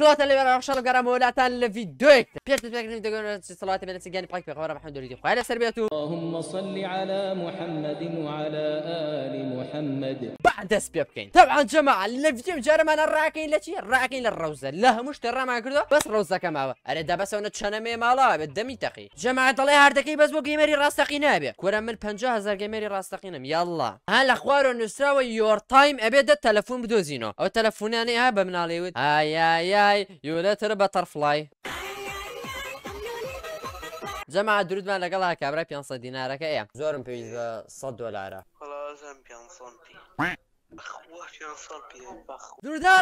صلوات اللي بيرا شرب قرا ولا تان بيرت بيرت بيرت صلوات بين سجاني براك بيغورا محمد وليدي خوالي سربيتو اللهم صل على محمد وعلى ال محمد بعد سبيبكين طبعا جماعه الفيديو جرم انا راكين لشي راكين للروزه لا مش ترى ما كردو بس روزه كما انا دابا سونا تشانا مي مالا بالدم تخي جماعه طلي هاردكي بس بو جيمري راستقي نابي كورا من 50000 جيمري راستقينم يلا هلا اخوارو نسراوي يور تايم ابدا تلفون بدوزينو او تلفوني انا بمنالي هاي هاي هاي یونەتر بە تەرفڵای جەما درودمان لەگەڵا کابرا 500 دینارەکە ئەیە زۆرم پێویست بە 100 دلارە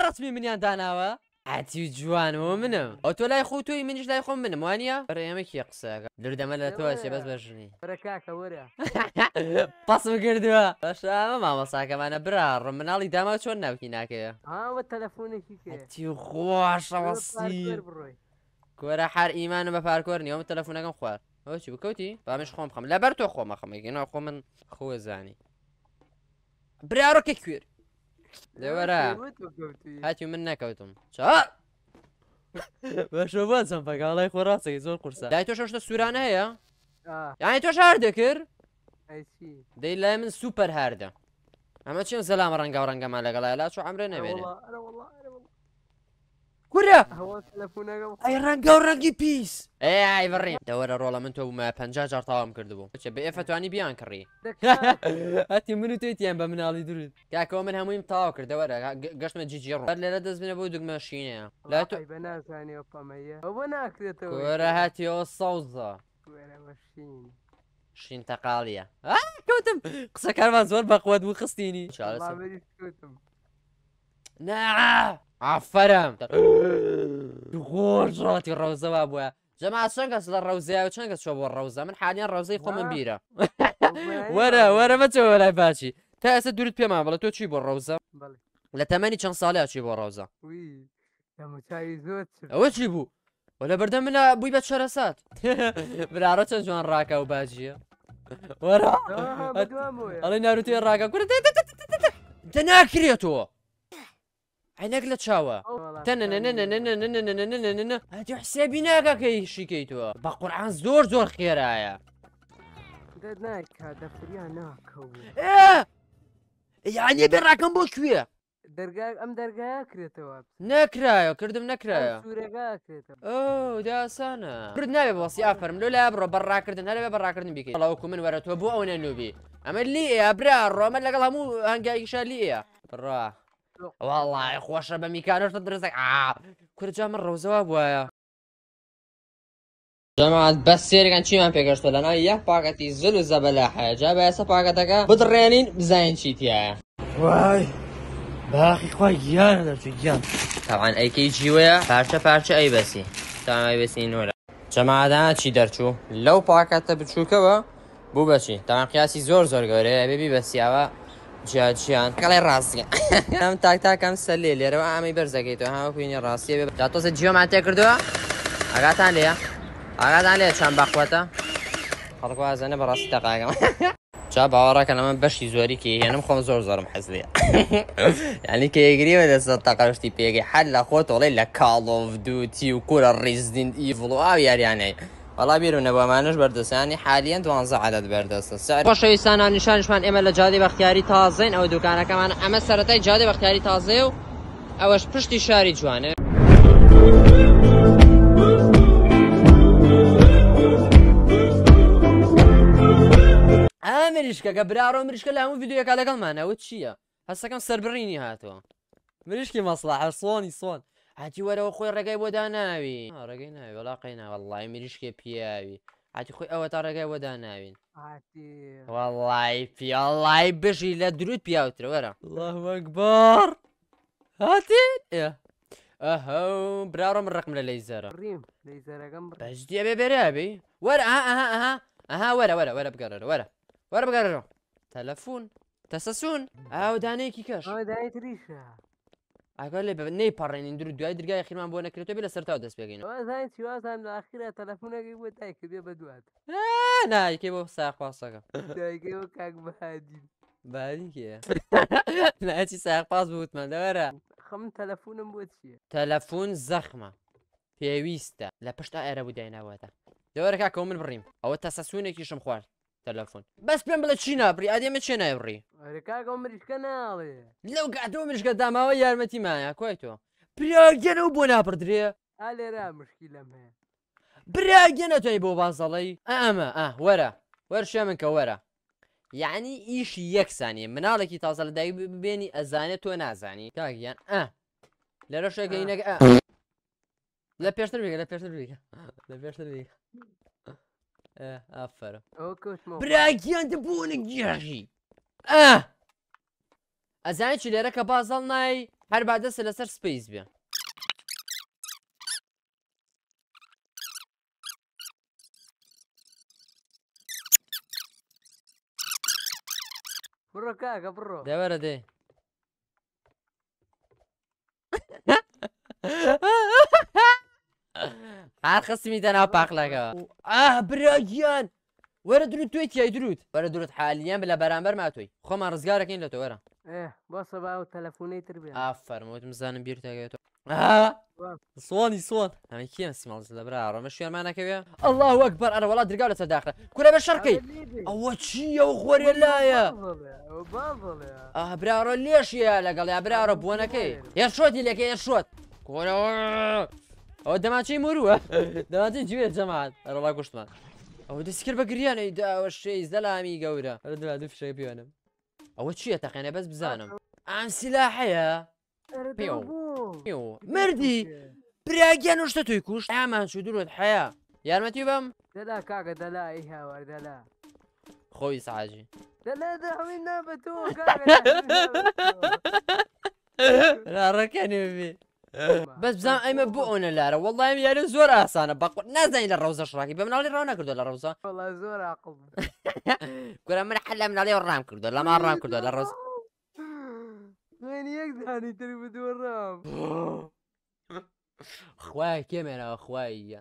رسمي من يان داناوه ئاتی جوانەوە منم ئەو تۆ لای خۆ توی منیش لای خۆم منم وانە ڕێمە کی قسەکە دردەمە لە تۆ سێ بەس بەژنی ڕێکاکەوەرە پسم کردووە بەشە مامەساکەمانە برا ڕم مناڵی داما چۆن ناوکی ناکەیە ئاوە تەلەفۆنێکی خۆشەوەسی کۆرە هەر ئیمانە بە پارکۆر نیەوە تەلەفۆنەکەم خوارد ئەوە چی بکەوتی بامش خۆم خەم لەبەر تۆ خۆمە خەمەگەنەوە خۆ من خۆ زانی براڕۆکە کوێر لێوەرە هاتی من نەکەوتم چا بەشۆ بەچەم پەگاڵی خۆڕاستێکی زۆر قورسە دای تۆ شەشتە سووران هەیە یانی تۆش هەردە کرد دەی لای من سوپەر هەردە ئەمە چین زەلام ڕەنگە ڕەنگەمان لەگەڵای لا چۆ ئەمرێ نەوێنێ ورە ئەی ڕەنگە و ڕەنگی پیس ئەی بڕی دەوەرە ڕۆڵە من تۆ بوومە پ جار تاوام کردبوو بچە بە ئێفتوانی بیان کڕی هەتی من و تێتیان بە مناڵی درود کاکەوە من هەموویم تاوا کردەوەرە گەشتمە جیجی ڕۆ لێرە دەستبنە بۆ دوگمەشینەیە لا تۆ بە ناکرێتەوە وەرە هاتیەوە ساوزە شین تەقاڵیە کەوتم قسەکارمان زۆر بەقوت و خستینی نه ئافەرم گۆڕاتی ڕەوزەوە بووە جەما چەند کەس لە ڕەوزیاوە چەند کەس چۆ بۆ ڕەوزە من حالیان ڕەوزەی خۆمە بیرە وەرە وەرە بەچەوە لای باچی تا ئێستا دوورت پێمان بڵە تۆ چی بۆ ڕەوزە لە تەمەنی چەند ساڵیا چی بۆ ڕەوزە ئەوە چی بوو وە لە بەردە منە بووی بە چەرەسات برارە جوان ڕاکە و باجیە وەرە ئەڵی ناروتی ڕاکە کورد عینەک لە چاوە ئەتی حسێبی ايه يعني بين راكم بو شوية خێرایە ام بێڕاکەم كريتو کوێ دەرگای ئەم دەرگایە کرێتەوە نەکرایە کردم نەکرایە داسانە کرد ناوێ بەسی ئافرم برا كردن بڕۆ برا كردن بيكي الله بەڵاوکو من وەرە تۆ بۆ ئەو نەنووبی ئەمە لی ئێ اللي ڕۆمە مو هەموو هەنگایشە لیە برا وڵی خۆشە بە میکانۆشتە درزە کورجا من ڕۆزەوە بووە جەمات بەس سێرگەن چیمان پێگەشتە لەنا یەک پاکەتی زل و زەبەلا حەیەجا بە ئێستا پاکەتەکە بدڕێنین بزین چیتیە وای باخی خخوای گیانە دەرچوی گیان تاوان ئەیکەی جیوەیە پارچە پارچە ئەی بەسی تاوای بەسی نۆرە جەمادان چی دەرچوو لەو پاکەتە بچووکەوە بوو بەچی تاوان قیاسی زۆر زۆر گەورەیە بێبی بەسیاوە جاجیان کەڵی ڕاستیە ئەم تاک تاکەم سەلێ لێرەوە ئامی بەرزەکەیتەوە هاوکوینی ڕاستیە بێ تۆزە جیۆمان تێ کردووە ئاگاتان لێە ئاگادان لێ چند باخواتە خەڵکوازەنە بەڕاستی تەقاگەم چا باوەڕەکە لە من بەشی زۆری کێهێنم خۆم زۆر زۆرم حەزلێ ینی کێگریوە لەسە تەقەشتی پێگەی حل لە خۆ تۆڵی لە کاڵۆڤ دووتی و کورە ڕیزدین ئیڤڵ و ئاو یاریانەی والله بيرو نبا وڵا بیر و نەوەمانش بەردەستانی حالیان دوانزە عادەت بەردەستە سەر خۆشەویستانان نیشانشمان ئێمە لە جادی بەختیاری تازین ئەو دوکانەکەمان ئەمە سەتای جادی بەختیاری تازێ و ئەوەش پشتی شاری جوانێ. مریشکەکە برارۆ مریشکە لە هەموو یددیوەکە لەگەڵمانەوە هسا كان سربريني هاتو مريشكي مصلحة صوني سۆن. عادي ولا خويا رقاي وداناوي رقاي ناوي آه، ولا قينا والله مليش كي بياوي هاتي خويا او ترى وداناوي عادي والله في الله باش الا دروت بياوتر ورا الله اكبر هاتي يا إيه. اهو برارم الرقم لا ليزر ريم ليزر قمر باش دي ابي برابي ورا ها ها ها ها ورا ورا ورا بقرر ورا ورا بقرر تلفون تسسون او داني كاش او داني تريشه اول به نی پرن این درو دوای درگاه اخیر من بودن نکره تو بلا سرتا دست بگین و زاین چی واز هم اخیر تلفن اگی بو تای کی بیا بدوات نه کی بو سر پاسا کم تای کی بو کک بعدی بعدی کی نه چی سر پاس بود من دوره خم تلفنم بود چی تلفن زخمه پیویسته لا پشتا ایره بودینه واده دوره کا کوم بریم او تاسسونه کی شم تەلەفۆن بەس پێم بڵە چی نابری ئادێمە چێ نایڕی مریشکە ناڵێ لەو کاتۆ مشکە داماوە یارمەتی مایە کۆی تۆ پراگەنە و بۆ ناپردرێ ئالێرا مشکی لەم هەیە براگە نەتوانانی بۆ بازەڵی ئەمە ئە وەرە وەرشێ منکە وەرە یعنی ئیشی یەکسانی مناڵێکی تازە لە دایک ببێنی ئەزانێت تۆ نازانی کاگیان ئە لەرە شێگەینەکە لە پێشتر بگە لە پێشتر بگە لە پێشتر بگە ايه aferin. Bırak yandı bunu geri. اه ئەزانانی چی لێرە کە بازڵ نای هەر با دەست سبيس سپیس بێ بڕۆکەکە برو دەوەرە وردي هر خصمی دن انا لگا. اه برايان وارد درود توی چی درود وارد درود حالیان لە بەرامبەر ماتوی خۆمان ڕزگارەکەین لە تۆوەرە بۆسە آه تەلەفۆنەی تر ئا فەرموت مزانم آه سوۆنی سوۆن ئەمە کیان سیماڵز لە برا ڕۆمە شوێنمانەکەوێ ئەله وەک بەر ئەرە وڵات درگا لە تەداخە کورە بە شەرقی ئەوە آه و خۆرێ لایە براڕۆ لێشیە لەگەڵ یا برارە بوونەکەی هێ شوت لەکە هێ شوت کۆرەوە او دماغي مروه دماغي جوي جماعات انا لا قشت ما او دسكر بقريان اي ده وشي زلامي قورا انا دماغي في شي بيانا او شي اتاق انا بس بزانم عم سلاحي بيو بيو مردي براقيا نشتا توي كوش اما شو دور الحياه يا ما تيبم دلا كاكا دلا ايها وار دلا خوي سعاجي دلا دعوي نابتو كاكا لا ركاني بي إيه. بس بزان ئەمە بۆنە لارە والله يعني زور اصانا باقو نازاني للروزة شراكي شڕاکی علي رونا كردو للروزة والله زور زۆر كورا من حل لە مناڵی ڕام کردو لە ما ڕام کردو لە ڕۆز یەکدانی تری بدوەڕام خوای کێمێنەوە خوایە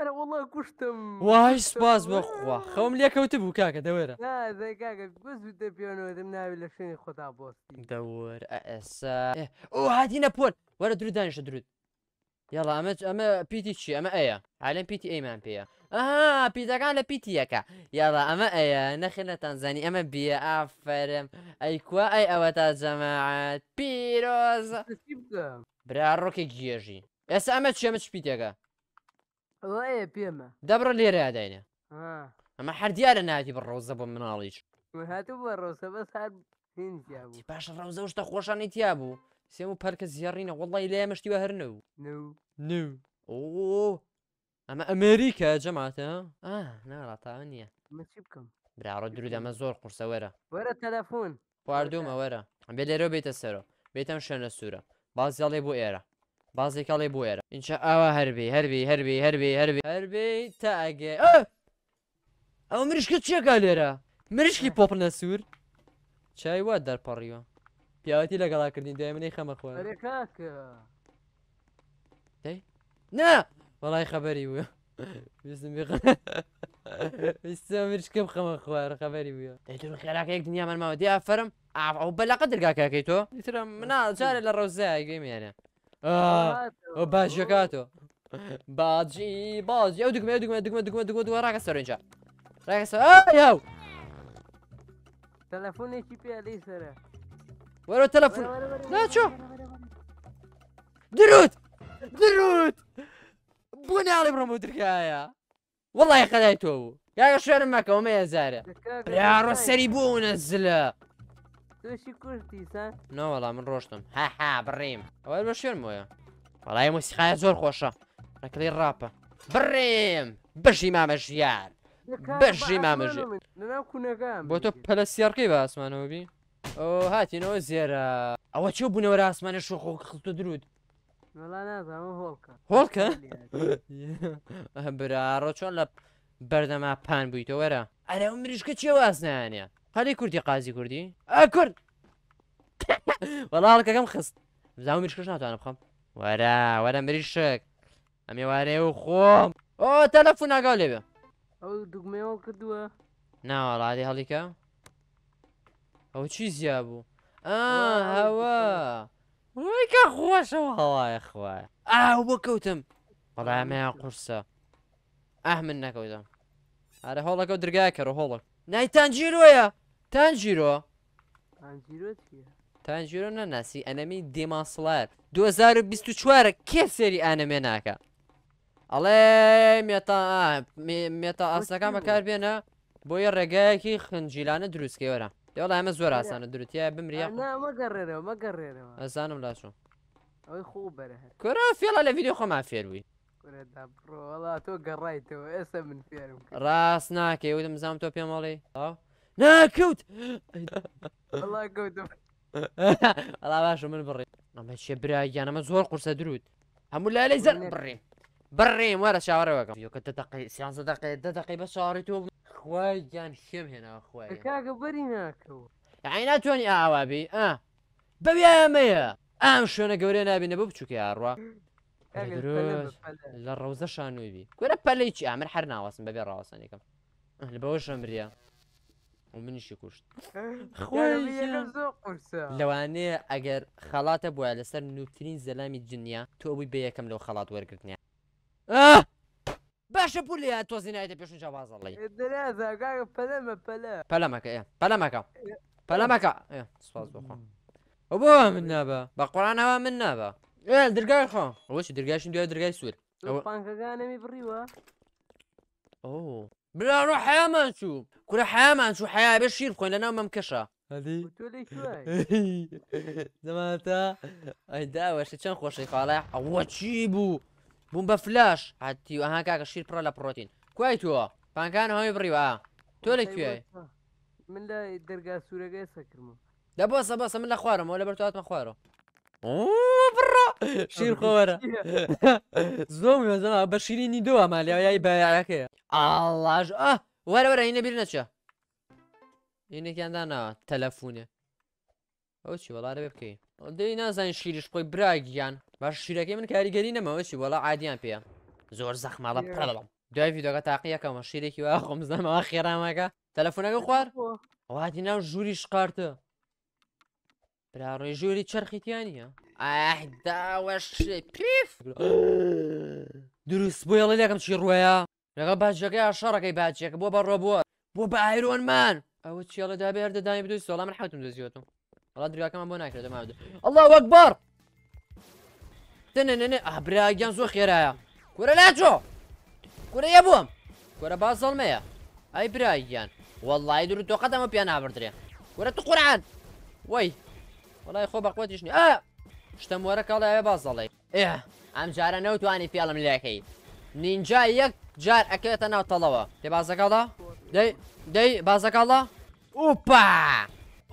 انا والله كشتم واي سباز بخوا خوم ليك وتبو كاكا دويرة لا ذا كاكا بس بدي بيانو منها بلا شنو خطا بوستي دور اس إيه. او هادي نابول ورا درود دانش درود يلا اما اما بي تي شي اما ايا بي تي اي مان بيا اها بي تي يكا يلا اما ايا نخلنا تنزاني اما بيا افرم اي كوا اي اوتا جماعات بيروز برا روكي جيجي اسا اما تشي اما تشبيتي يكا وي إيه، بيما دبر اللي راد عينه اه ما حد يالا نادي بالروزة بمناليش وهاتو بالروزة بس هاد هنج يابو تيباش الروزة وش تخوشان يتيابو سيمو بارك الزيارينة والله لا مشتي وهرنو نو نو اوه اما امريكا يا جماعة اه نارا تانية ما تشبكم برا رد دام زور قرصا ورا ورا التلفون واردوما ورا بيلي رو بيت السرو بيتم شنو السورة بازيالي بو ايرا بازێکڵێ بۆ هربي اینچە ئاوا هەربی هەربی هەربی هەربی هەربی هەربی تا ئەگێ ئەو مشکە چیەکە لێرە مشکی پۆپ نەسوور چای وا دەرپەڕیوە پیاوەتی لەگەڵاکردین دای منەی خەمەخوا نا وڵای خەبەری وە مرچکەم خەمە خوار خەبەری وە دەتون خێراکەیەک دنیا منماوە دیافەرم ئاو بەلاقە دەرگاکەکەی تۆ دیترم منا جاري للروزاي قيم يعني باجي آه، كاتو باجي باجي يا دقمه او دقمه دقمه دقمه دقمه دقمه راك السر انجا راك السر آه، ياو تلفوني شي بي علي سر ورا تلفون لا شو دروت دروت بوني علي برمو دركايا والله يا قدايتو يا شو انا معك وما يا زارع يا رسالي بونزله توشی کورتیسە نەوەڵا من ڕۆشتم هاها بڕیم ئەوە بە شێن وە وەڵای مسیخایە زۆر خۆشە ڕکلی ڕاپە بڕێم بەشی مامە ژیان بەشی مامە ژیان بۆ تۆ پەلە سیارکەی بە ئاسمانەوە بی ئۆ هاتینەوە زیێرە ئەوە چۆ بوونەوە ئاسمانە شوخۆ خڵتە درود هۆڵکە برا ڕۆ چۆن لە بەردەما پان بوویتەوەرە ئەرە ئەو مریشکە چێ وازنانە هذه كردي قازي كردي اه والله لك كم خست زعما مش كشنا انا بخم ورا ورا مريشك امي واري وخوم او تلفون قالي لي او دقمي او كدوا نا والله هذه هليكا او شي زيابو اه, آه، هوا ويك خوش والله يا اخويا اه وبكوتم والله آه، ما قرصه اه منك وزم هذا هولك ودرقاكر وهولك نايتان يا تانجیرۆ تانجیرۆ نەناسی ئەنەمی دیماسڵار 2024 کێ سێری ئانەمێ ناکە ئەڵێ مێتا ئاستەکان بەکار بێنە بۆیە ڕێگایەکی خنجیلانە دروستکەوەرە دەوڵە ئەمە زۆر ئاسانە دروتیە بمریە مەگەڕێرەوە مەگەڕێرەوە ئەزانم لاشم ئەوەی خوب بەرە کۆرە فێڵە لە ویددیو خۆما فێروی تۆ گەڕایتەوە ئێستا من فێرم ڕاست ناکەی ودم زانام تۆ پێمەڵی ئەو ناكوت الله يقودهم الله باشا من بري نعم، اما شبراي انا ما زور قرصه درود هم لا ليزر بري بري ورا شاور وك يو كنت تقي سيانس دقي دقي بس شاريتو خويا نشم هنا خويا كاكا بري ناكو عيناتوني اعوابي اه, آه. آه،, آه، يا ميا ام شو شونه گەورێ نابینە بۆ بچووکە یاڕوە لە ڕەوزە شانوی بي كره پەلی چی حرنا واسم ناوەسم راسني كم لە بەوە شەمرە ومنش يكشت خويا لواني اگر خلات ابو على سر نوترين زلامي الدنيا تو ابو بيا كم لو خلات ورقتني اه باش اه، اه، اه، ابو لي تو زينايت بيش جواز الله ثلاثة قاعد بلما بلا بلمك ايه بلمك بلمك ايه صفاز بخو ابوها من نابا بقران هوا من نابا ايه درقاي خو وش درقاي شنو درقاي سول بانك انا بريوا اوه بلا روح يا ما نشوف کورە حياة چوو حیا بێ شیر بخۆین لە ناو مەم کەشە زمانتە ئەیداوەشتی چەند خۆشی خاڵە ئەوە چی بوو بووم فلاش هاتی ئەها کاکە شیر پڕە لە پرۆتین کوای تۆ پانکان هەوی بڕیوە آه. تولي لەکوێ طيب، من لە دەرگا سوورەکەی سەکردم لە بۆ من لە خوارمەوە لە بەرتواتمە خوارەوە وەرە وەرە هینە بیر نەچە هینێکیاندا ناوە تەلەفونێ ئەو چی وەڵارە بێ بکەین دەی نازانین شیریش خۆی براگیان باش شیرەکەی من کاریگەری نەمەوە چی وەڵا عادیان پێە زۆر زەخماڵە پڕڵم دوای ویدۆگە تاقیەکەمە شیرێکی وا خۆم زەمەوە خێرامەکە تەلەفۆنەکە خوارد وادی ناو ژووری شقارتە برا ڕێژووری چرخیتیانە ئاهداوە شێ پیف دروست بۆ یڵێ لەکەم چی ڕوەیە لەگە باجەکەی عشارەکەی باچێک بۆ بەڕۆ بووە بۆ بە ئایرۆنمان ئەوە چێڵە دابێ هەردەدانی بدوی سۆڵام من حوتم دەزیێتم وڵات دریاکەمان بۆ ناکرێت دەماوە ئەڵله وەکبار تەنەنێ ئابراگیان زۆر خێرایە کورە لاچۆ کورەیە بووم کورە بازەڵمەیە ئەی براگیان وەڵی دوور تۆ قەتەمە پێیان نابدرێ کورە تو قورعان وەی وڵی خۆ بەقوتیشنی ئا شتە وەرە کاڵایە بازەڵێ ئێ ئەم جارە نەوتوانی پێڵم لەکەی نینجا یەک جار ئەکەوێتە ناو تەڵەوە تێ بازەکەڵە دەی بازەکەڵە ئوپا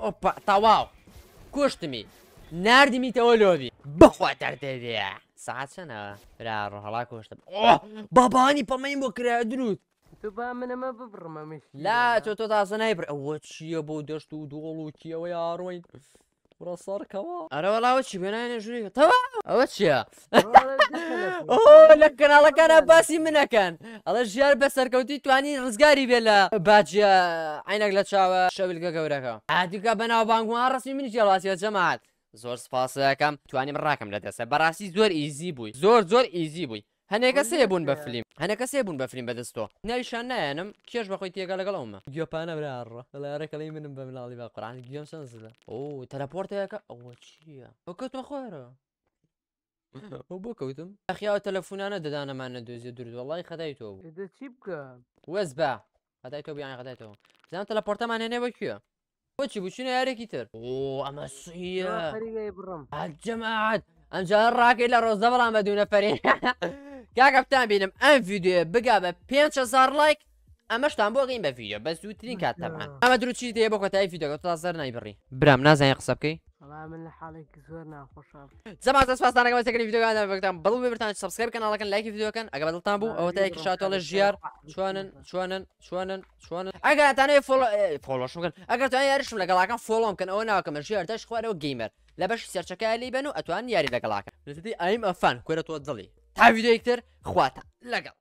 ئۆپا تەواو کوشتمی نردمیتەوە لۆبی بخواتەر دەدێ سعات چەنەوە برا ڕۆهڵا کۆشتم بابانی پەمەین بۆ کرا دروت تو با منەمە ببڕمەمی لا تۆ تۆ تازە نایبر ئەوە چییە بۆ دەشت و دوڵ و کیەوە یاڕۆین. برا سەرکەەوە ئەرەوەڵاوە چی بێنایە ژوریەوە ئەوە چییە؟ لە کەناڵەکانە باسی منەکەن ئەڵە ژیار بە سەرکەوتی توانی ڕزگاری بێ لە باجیە عینەک لە چاوە شەویلگە گەورەکە ئادیکە بەناوبانگووان ڕستمی منی جیڵاسیە جەمات زۆر سپاسەکەم توانیم ڕاکەم لە دەسە بەڕاستی زۆر ئیزی بووی زۆر زۆر ئیزی بووی هەنێکە سێ بوون بە فلیم هەنەکە سێ بوون بە فلیم بەدەستەوە نایشان نایەنم کێش بەخۆی تێگە لەگەڵەوەمە گیۆپانە براڕە بەڵارێکەڵی منم بە مناڵی بە قڕان گیۆم سنزە ئەو أنا ئەوە چییە ئەو کەوتمە خۆرە ئەو بۆ کەوتم ئەخیاوە تەلەفونانە دەدانەمان نەدۆزی درد وڵی خەدای تۆ چی بکە وەز أنا خدای تۆ بیان خدایەوە زان تەلەپۆرتەمان هێنێوەکوە بۆچی بچینە یارێکی تر ئۆ يا سویە الجماعه أنا ئەمجار ڕاکەی لە ڕۆزدە بەڵام بە فريق کاگەفتان بینم ئەم یددیوە بگا بە 500 لایک ئەمەشتان بۆ غین بە یددیو بە زووترین کاتەمان ئەمە دروچی دێ بۆ کۆتای یددیوگە تا زەر نایبڕی برام نازانانی قسە بکەی زمان سپاسانەکەمە سەکەی یددیوگان بەکتان بڵ ببرتان سبسکرب کەناڵەکەن لایکی یددیوەکەن ئەگە بەڵتان بوو ئەوە تایەکی شاتۆڵە ژیار چوانن چوانن چوانن چوانن ئەگەتانێ فۆڵ فۆلۆشمکن ئەگەتوان یاریشم لەگەڵاکان فۆڵۆم کەن ئەوە ناکەمە ژیار دەش خوارەوە گەیمەر لە بەش سەرچەکە لی بن و ئەتوان یاری لەگەڵاکە نزتی ئایم ئەفان کوێرە تۆ دڵی تا ویدۆیکتر خواتە لەگەڵ